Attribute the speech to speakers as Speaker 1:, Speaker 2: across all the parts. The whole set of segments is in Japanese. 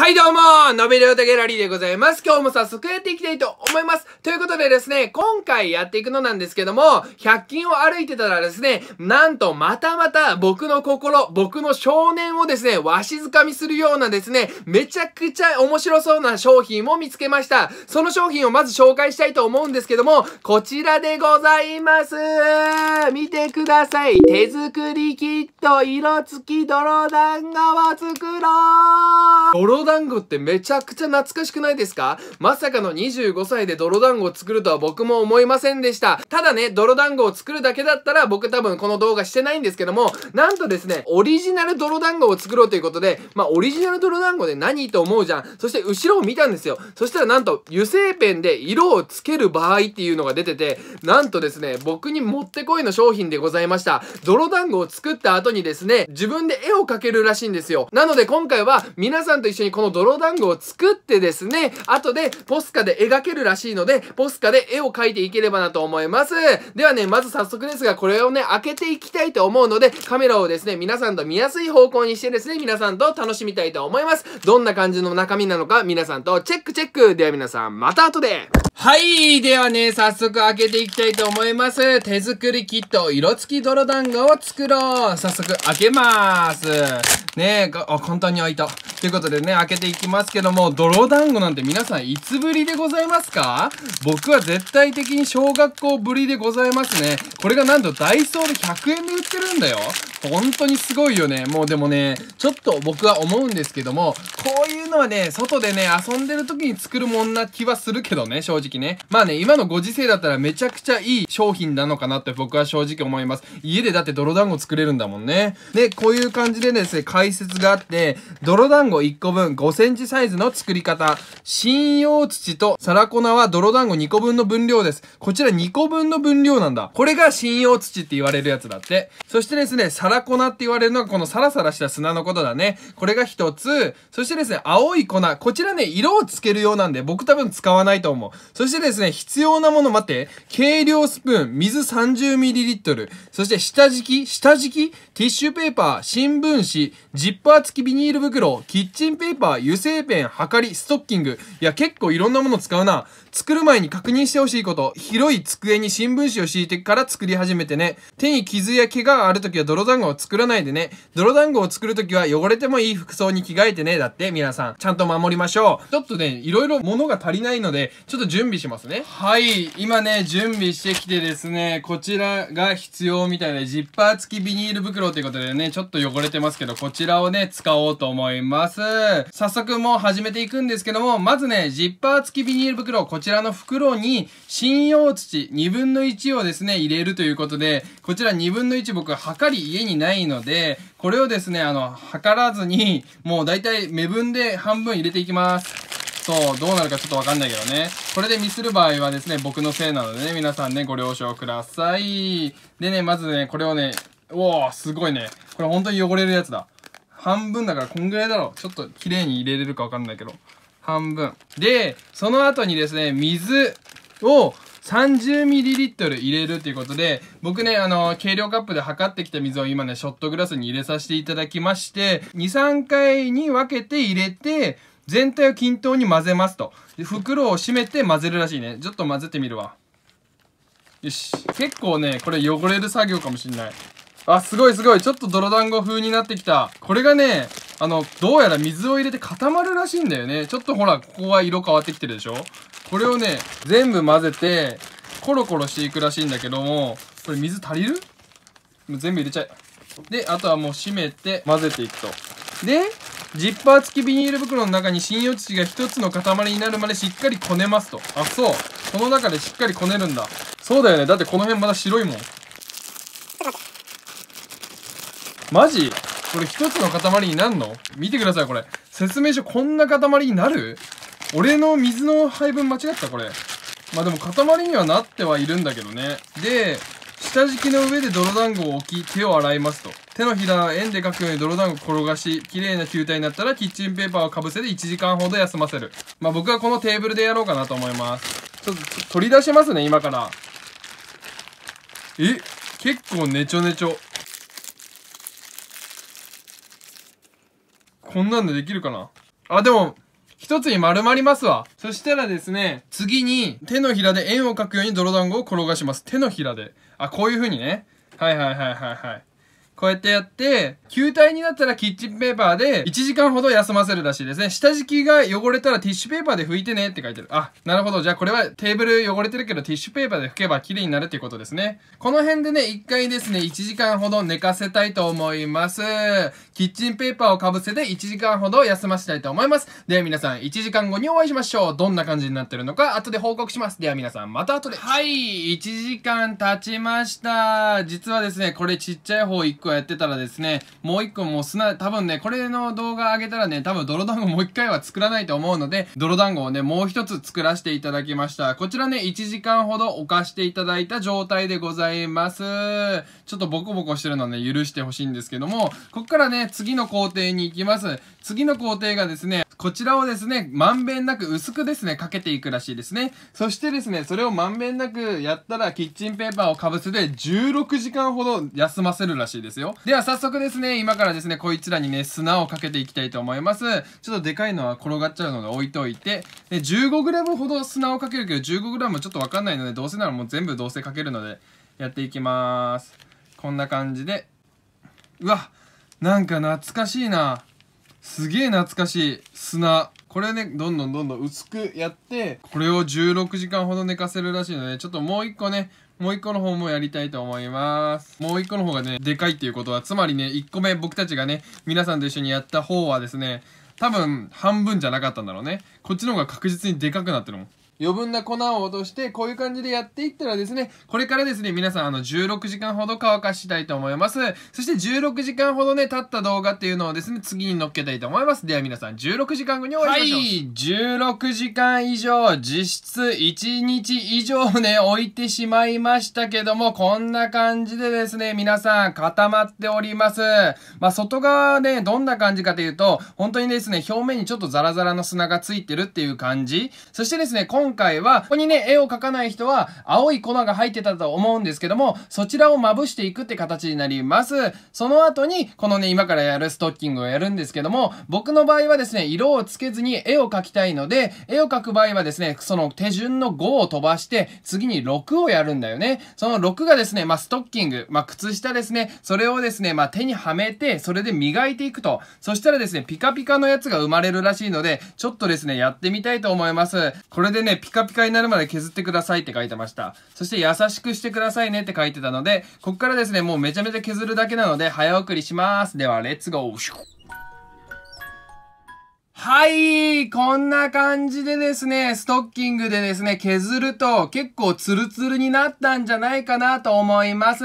Speaker 1: はいどうも、のびりょうたギャラリーでございます。今日も早速やっていきたいと思います。ということでですね、今回やっていくのなんですけども、100均を歩いてたらですね、なんとまたまた僕の心、僕の少年をですね、わしづかみするようなですね、めちゃくちゃ面白そうな商品を見つけました。その商品をまず紹介したいと思うんですけども、こちらでございます。見てください。手作りキット色付き泥団子を作ろう泥団子ってめちゃくちゃ懐かしくないですかまさかの25歳で泥団子を作るとは僕も思いませんでした。ただね、泥団子を作るだけだったら僕多分この動画してないんですけども、なんとですね、オリジナル泥団子を作ろうということで、まあオリジナル泥団子で何と思うじゃん。そして後ろを見たんですよ。そしたらなんと油性ペンで色をつける場合っていうのが出てて、なんとですね、僕にもってこいの商品でございました。泥団子を作った後にですね、自分で絵を描けるらしいんですよ。なので今回は皆さんと一緒にこの泥団子を作ってですね、後でポスカで描けるらしいので、ポスカで絵を描いていければなと思います。ではね、まず早速ですが、これをね、開けていきたいと思うので、カメラをですね、皆さんと見やすい方向にしてですね、皆さんと楽しみたいと思います。どんな感じの中身なのか、皆さんとチェックチェックでは皆さん、また後ではい。ではね、早速開けていきたいと思います。手作りキット、色付き泥団子を作ろう。早速開けます。ねえ、あ、簡単に開いた。ということでね、開けていきますけども、泥団子なんて皆さんいつぶりでございますか僕は絶対的に小学校ぶりでございますね。これがなんとダイソーで100円で売ってるんだよ。本当にすごいよね。もうでもね、ちょっと僕は思うんですけども、こういうのはね、外でね、遊んでる時に作るもんな気はするけどね、正直ね。まあね、今のご時世だったらめちゃくちゃいい商品なのかなって僕は正直思います。家でだって泥団子作れるんだもんね。で、こういう感じでですね、解説があって、泥団子1個分5センチサイズの作り方、信用土とサラ粉は泥団子2個分の分量です。こちら2個分の分量なんだ。これが信用土って言われるやつだって。そしてですね、サラ粉って言われるのがこのサラサラした砂のことだね。これが一つ。そしてですね、青い粉。こちらね、色をつけるようなんで、僕多分使わないと思う。そしてですね、必要なもの、待って。計量スプーン、水 30ml。そして下敷き、下敷き、ティッシュペーパー、新聞紙、ジッパー付きビニール袋、キッチンペーパー、油性ペン、はかり、ストッキング。いや、結構いろんなもの使うな。作る前に確認してほしいこと。広い机に新聞紙を敷いてから作り始めてね。手に傷や怪我がある時は泥団子を作らないでね。泥団子を作るときは汚れてもいい服装に着替えてね。だって皆さん、ちゃんと守りましょう。ちょっとね、いろいろ物が足りないので、ちょっと準備しますね。はい、今ね、準備してきてですね、こちらが必要みたいな、ジッパー付きビニール袋ということでね、ちょっと汚れてますけど、こちらをね、使おうと思います。早速もう始めていくんですけども、まずね、ジッパー付きビニール袋、こちらの袋に、信用土2分の1をですね、入れるということで、こちら2分の1僕、はかり家ににないので、これをですね、あの、測らずに、もう大体目分で半分入れていきます。そう、どうなるかちょっとわかんないけどね。これでミスる場合はですね、僕のせいなのでね、皆さんね、ご了承ください。でね、まずね、これをね、おおすごいね。これ本当に汚れるやつだ。半分だからこんぐらいだろう。ちょっと綺麗に入れれるかわかんないけど。半分。で、その後にですね、水を 30ml 入れるっていうことで、僕ね、あの、軽量カップで測ってきた水を今ね、ショットグラスに入れさせていただきまして、2、3回に分けて入れて、全体を均等に混ぜますと。で袋を閉めて混ぜるらしいね。ちょっと混ぜてみるわ。よし。結構ね、これ汚れる作業かもしんない。あ、すごいすごい。ちょっと泥団子風になってきた。これがね、あの、どうやら水を入れて固まるらしいんだよね。ちょっとほら、ここは色変わってきてるでしょこれをね、全部混ぜて、コロコロしていくらしいんだけども、これ水足りるもう全部入れちゃえ。で、あとはもう閉めて混ぜていくと。で、ジッパー付きビニール袋の中に針葉土が一つの塊になるまでしっかりこねますと。あ、そう。この中でしっかりこねるんだ。そうだよね。だってこの辺まだ白いもん。マジこれ一つの塊になんの見てください、これ。説明書こんな塊になる俺の水の配分間違ったこれ。まあでも塊にはなってはいるんだけどね。で、下敷きの上で泥団子を置き、手を洗いますと。手のひらを円で描くように泥団子転がし、綺麗な球体になったらキッチンペーパーをかぶせて1時間ほど休ませる。まあ僕はこのテーブルでやろうかなと思います。ちょっと取り出しますね、今から。え結構ネチョネチョ。こんなんでできるかなあ、でも、一つに丸まりますわ。そしたらですね、次に手のひらで円を描くように泥団子を転がします。手のひらで。あ、こういう風にね。はいはいはいはいはい。こうやってやって、球体になったらキッチンペーパーで1時間ほど休ませるらしいですね。下敷きが汚れたらティッシュペーパーで拭いてねって書いてる。あ、なるほど。じゃあこれはテーブル汚れてるけどティッシュペーパーで拭けば綺麗になるっていうことですね。この辺でね、一回ですね、1時間ほど寝かせたいと思います。キッチンペーパーをかぶせて1時間ほど休ませたいと思います。では皆さん、1時間後にお会いしましょう。どんな感じになってるのか、後で報告します。では皆さん、また後で。はい、1時間経ちました。実はですね、これちっちゃい方1個個やってたらですね、もう一個もう砂、多分ね、これの動画上げたらね、多分泥団子もう一回は作らないと思うので、泥団子をね、もう一つ作らせていただきました。こちらね、1時間ほど置かしていただいた状態でございます。ちょっとボコボコしてるのね、許してほしいんですけども、こっからね、次の工程に行きます。次の工程がですね、こちらをですね、まんべんなく薄くですね、かけていくらしいですね。そしてですね、それをまんべんなくやったら、キッチンペーパーをかぶせて16時間ほど休ませるらしいです。ですよ。では早速ですね、今からですね、こいつらにね、砂をかけていきたいと思います。ちょっとでかいのは転がっちゃうので置いといて、で 15g ほど砂をかけるけど、15g ちょっとわかんないので、どうせならもう全部どうせかけるので、やっていきます。こんな感じで。うわ、なんか懐かしいな。すげえ懐かしい砂これねどんどんどんどん薄くやってこれを16時間ほど寝かせるらしいのでちょっともう一個ねもう一個の方もやりたいと思います。もう一個の方がね、でかいっていうことは、つまりね、一個目僕たちがね、皆さんと一緒にやった方はですね、多分半分じゃなかったんだろうね。こっちの方が確実にでかくなってるもん。余分な粉を落として、こういう感じでやっていったらですね、これからですね、皆さんあの16時間ほど乾かしたいと思います。そして16時間ほどね、経った動画っていうのをですね、次に載っけたいと思います。では皆さん、16時間後にお会いしましょう。はい、16時間以上、実質1日以上ね、置いてしまいましたけども、こんな感じでですね、皆さん固まっております。まあ、外側ね、どんな感じかというと、本当にですね、表面にちょっとザラザラの砂がついてるっていう感じ。そしてですね、今今回は、ここにね、絵を描かない人は、青い粉が入ってたと思うんですけども、そちらをまぶしていくって形になります。その後に、このね、今からやるストッキングをやるんですけども、僕の場合はですね、色をつけずに絵を描きたいので、絵を描く場合はですね、その手順の5を飛ばして、次に6をやるんだよね。その6がですね、まあ、ストッキング、まあ、靴下ですね、それをですね、まあ、手にはめて、それで磨いていくと。そしたらですね、ピカピカのやつが生まれるらしいので、ちょっとですね、やってみたいと思います。これでね、ピカピカになるまで削ってくださいって書いてました。そして、優しくしてくださいねって書いてたので、こっからですね、もうめちゃめちゃ削るだけなので、早送りします。では、レッツゴーはい、こんな感じでですね、ストッキングでですね、削ると結構ツルツルになったんじゃないかなと思います。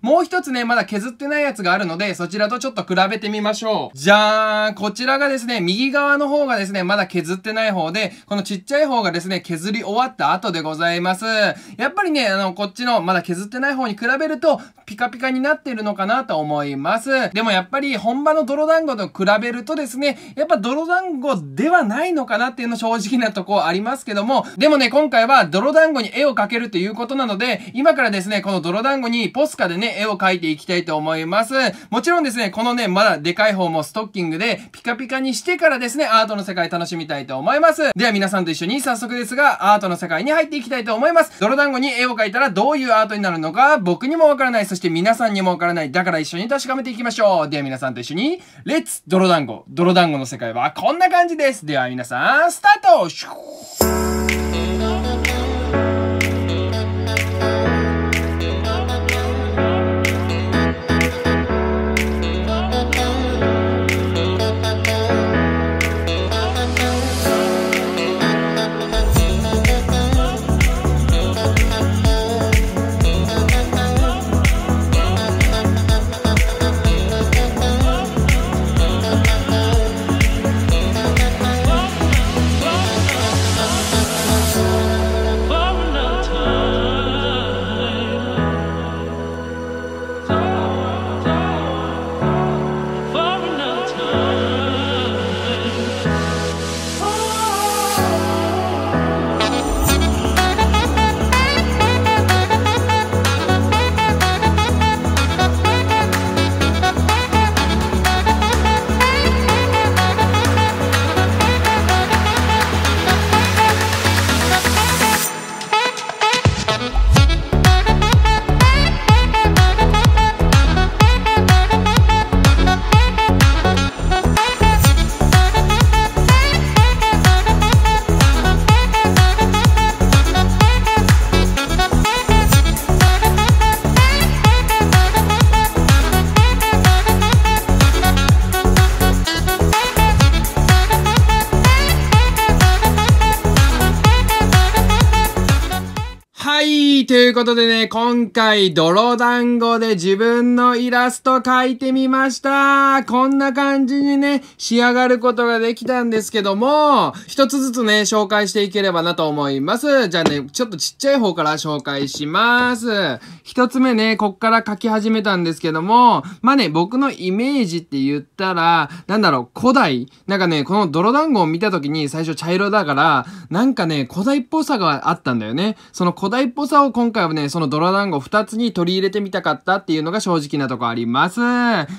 Speaker 1: もう一つね、まだ削ってないやつがあるので、そちらとちょっと比べてみましょう。じゃーん、こちらがですね、右側の方がですね、まだ削ってない方で、このちっちゃい方がですね、削り終わった後でございます。やっぱりね、あの、こっちのまだ削ってない方に比べると、ピカピカになってるのかなと思います。でもやっぱり本場の泥団子と比べるとですね、やっぱ泥団子子ではないのかなっていうの正直なとこありますけども、でもね、今回は泥団子に絵を描けるということなので、今からですね、この泥団子にポスカでね、絵を描いていきたいと思います。もちろんですね、このね、まだでかい方もストッキングでピカピカにしてからですね、アートの世界楽しみたいと思います。では皆さんと一緒に早速ですが、アートの世界に入っていきたいと思います。泥団子に絵を描いたらどういうアートになるのか、僕にもわからない、そして皆さんにもわからない。だから一緒に確かめていきましょう。では皆さんと一緒に、レッツ泥団子泥団子の世界はこんなな感じです。では皆さん、スタートということでね、今回泥団子で自分のイラスト描いてみました。こんな感じにね、仕上がることができたんですけども、一つずつね、紹介していければなと思います。じゃあね、ちょっとちっちゃい方から紹介します。一つ目ね、こっから描き始めたんですけども、まあね、僕のイメージって言ったら、なんだろう、古代なんかね、この泥団子を見た時に最初茶色だから、なんかね、古代っぽさがあったんだよね。その古代っぽさを今回はね、その泥団子2つに取り入れてみたかったっていうのが正直なとこあります。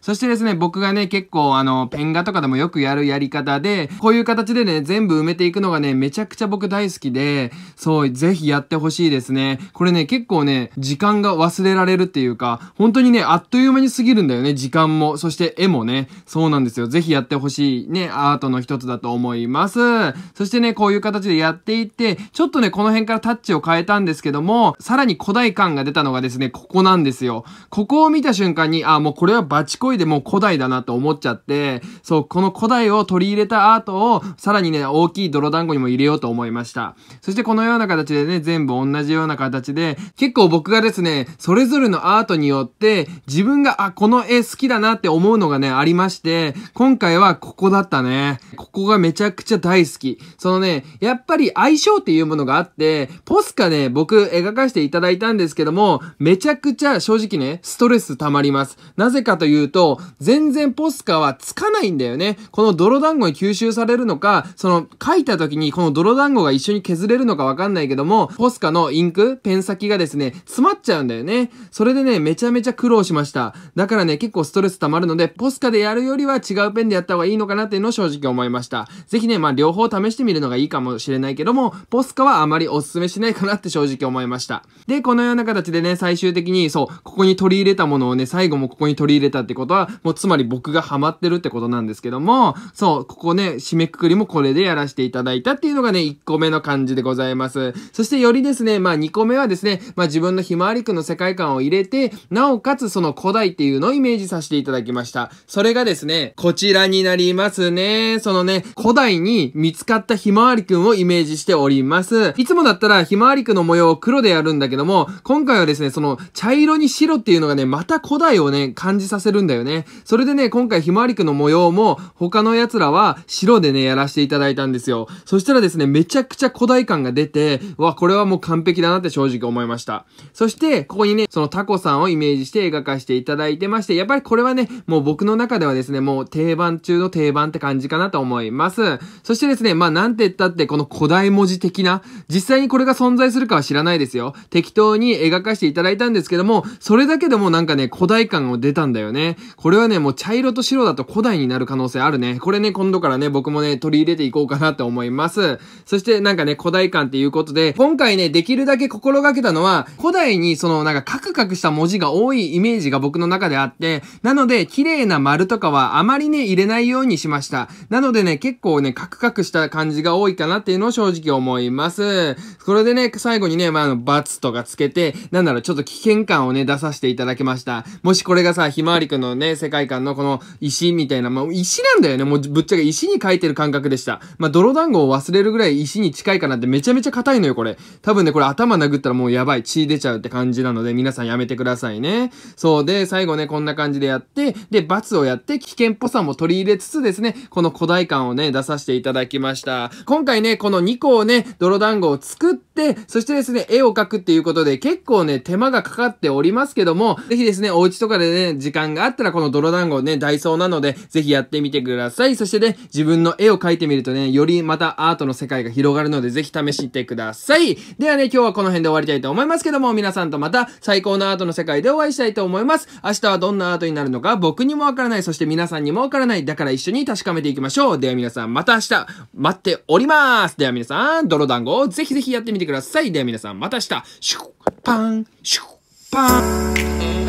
Speaker 1: そしてですね、僕がね、結構あの、ペン画とかでもよくやるやり方で、こういう形でね、全部埋めていくのがね、めちゃくちゃ僕大好きで、そう、ぜひやってほしいですね。これね、結構ね、時間が忘れられるっていうか、本当にね、あっという間に過ぎるんだよね、時間も。そして絵もね、そうなんですよ。ぜひやってほしいね、アートの一つだと思います。そしてね、こういう形でやっていって、ちょっとね、この辺からタッチを変えたんですけども、さらに古代感が出たのがですね、ここなんですよ。ここを見た瞬間に、あ、もうこれはバチコイでもう古代だなと思っちゃって、そう、この古代を取り入れたアートを、さらにね、大きい泥団子にも入れようと思いました。そしてこのような形でね、全部同じような形で、結構僕がですね、それぞれのアートによって、自分が、あ、この絵好きだなって思うのがね、ありまして、今回はここだったね。ここがめちゃくちゃ大好き。そのね、やっぱり相性っていうものがあって、ポスカね、僕、描からせていただいたんですけども、めちゃくちゃ正直ね、ストレス溜まります。なぜかというと、全然ポスカはつかないんだよね。この泥団子に吸収されるのか、その書いた時にこの泥団子が一緒に削れるのかわかんないけども、ポスカのインク、ペン先がですね、詰まっちゃうんだよね。それでね、めちゃめちゃ苦労しました。だからね、結構ストレス溜まるので、ポスカでやるよりは違うペンでやった方がいいのかなっていうのを正直思いました。ぜひね、まあ両方試してみるのがいいかもしれないけども、ポスカはあまりおすすめしないかなって正直思いました。。で、このような形でね、最終的に、そう、ここに取り入れたものをね、最後もここに取り入れたってことは、もうつまり僕がハマってるってことなんですけども、そう、ここね、締めくくりもこれでやらせていただいたっていうのがね、1個目の感じでございます。そしてよりですね、まあ2個目はですね、まあ自分のひまわりくんの世界観を入れて、なおかつその古代っていうのをイメージさせていただきました。それがですね、こちらになりますね。そのね、古代に見つかったひまわりくんをイメージしております。いつもだったらひまわりくんの模様を黒でやるるんだけども、今回はですね、その茶色に白っていうのがね、また古代をね、感じさせるんだよね。それでね、今回ひまわりくんの模様も他の奴らは白でね、やらせていただいたんですよ。そしたらですね、めちゃくちゃ古代感が出て、わ、これはもう完璧だなって正直思いました。そして、ここにね、そのタコさんをイメージして描かせていただいてまして、やっぱりこれはね、もう僕の中ではですね、もう定番中の定番って感じかなと思います。そしてですね、まあなんて言ったってこの古代文字的な、実際にこれが存在するかは知らないですよ。適当に描かせていただいたんですけども、それだけでもなんかね、古代感を出たんだよね。これはね、もう茶色と白だと古代になる可能性あるね。これね、今度からね、僕もね、取り入れていこうかなと思います。そしてなんかね、古代感っていうことで、今回ね、できるだけ心がけたのは、古代にそのなんかカクカクした文字が多いイメージが僕の中であって、なので、綺麗な丸とかはあまりね、入れないようにしました。なのでね、結構ね、カクカクした感じが多いかなっていうのを正直思います。これでね、最後にね、まあ、の、バツとかつけて、なんだろう、ちょっと危険感をね、出させていただきました。もしこれがさ、ひまわりくんのね、世界観のこの石みたいな、まあ、石なんだよね。もうぶっちゃけ石に書いてる感覚でした。まあ、泥団子を忘れるぐらい石に近いかなってめちゃめちゃ硬いのよ、これ。多分ね、これ頭殴ったらもうやばい。血出ちゃうって感じなので、皆さんやめてくださいね。そうで、最後ね、こんな感じでやって、で、罰をやって、危険っぽさも取り入れつつですね、この古代感をね、出させていただきました。今回ね、この2個をね、泥団子を作って、そしてですね、絵を描くくっていうことで、結構ね、手間がかかっておりますけども、ぜひですね、お家とかでね、時間があったらこの泥団子ね、ダイソーなので、ぜひやってみてください。そしてね、自分の絵を描いてみるとね、よりまたアートの世界が広がるので、ぜひ試してください。ではね、今日はこの辺で終わりたいと思いますけども、皆さんとまた最高のアートの世界でお会いしたいと思います。明日はどんなアートになるのか、僕にもわからない、そして皆さんにもわからない。だから一緒に確かめていきましょう。では皆さん、また明日、待っております。では皆さん、泥団子をぜひぜひやってみてください。では皆さん、また明日、shoo, bang, shoo, bang.